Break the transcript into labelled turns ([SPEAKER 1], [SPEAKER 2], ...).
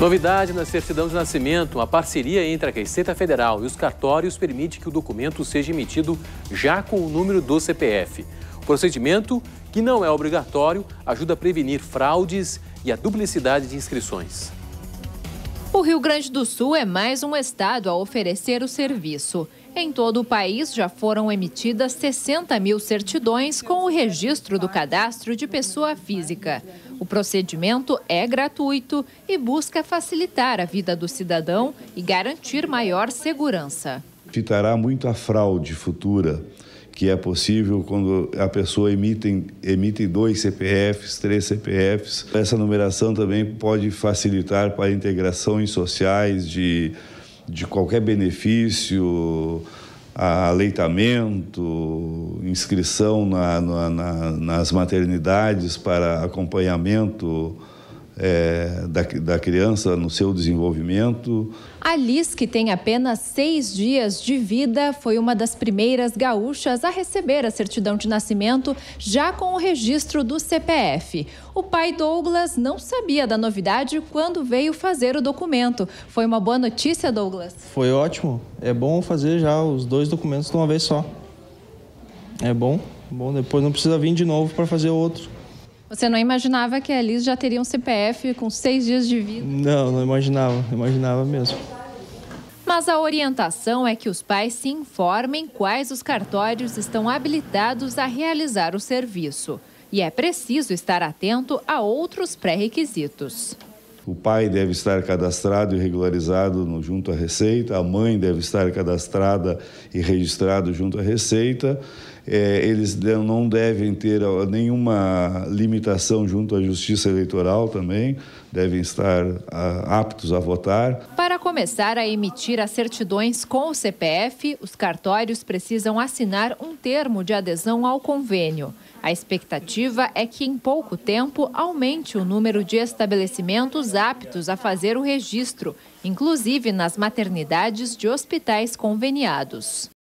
[SPEAKER 1] Novidade na certidão de nascimento, a parceria entre a Receita Federal e os cartórios permite que o documento seja emitido já com o número do CPF. O procedimento, que não é obrigatório, ajuda a prevenir fraudes e a duplicidade de inscrições. O Rio Grande do Sul é mais um estado a oferecer o serviço. Em todo o país já foram emitidas 60 mil certidões com o registro do cadastro de pessoa física. O procedimento é gratuito e busca facilitar a vida do cidadão e garantir maior segurança.
[SPEAKER 2] Evitará muito a fraude futura que é possível quando a pessoa emite, emite dois CPFs, três CPFs. Essa numeração também pode facilitar para integrações sociais de, de qualquer benefício, aleitamento, inscrição na, na, na, nas maternidades para acompanhamento é, da, da criança no seu desenvolvimento.
[SPEAKER 1] A Liz, que tem apenas seis dias de vida, foi uma das primeiras gaúchas a receber a certidão de nascimento já com o registro do CPF. O pai Douglas não sabia da novidade quando veio fazer o documento. Foi uma boa notícia, Douglas?
[SPEAKER 2] Foi ótimo. É bom fazer já os dois documentos de uma vez só. É bom. Bom, depois não precisa vir de novo para fazer outro.
[SPEAKER 1] Você não imaginava que a Liz já teria um CPF com seis dias de vida?
[SPEAKER 2] Não, não imaginava, imaginava mesmo.
[SPEAKER 1] Mas a orientação é que os pais se informem quais os cartórios estão habilitados a realizar o serviço. E é preciso estar atento a outros pré-requisitos.
[SPEAKER 2] O pai deve estar cadastrado e regularizado no, junto à Receita, a mãe deve estar cadastrada e registrada junto à Receita, é, eles não devem ter nenhuma limitação junto à Justiça Eleitoral também, devem estar a, ah, aptos a votar.
[SPEAKER 1] Para começar a emitir as certidões com o CPF, os cartórios precisam assinar um termo de adesão ao convênio. A expectativa é que em pouco tempo aumente o número de estabelecimentos aptos a fazer o registro, inclusive nas maternidades de hospitais conveniados.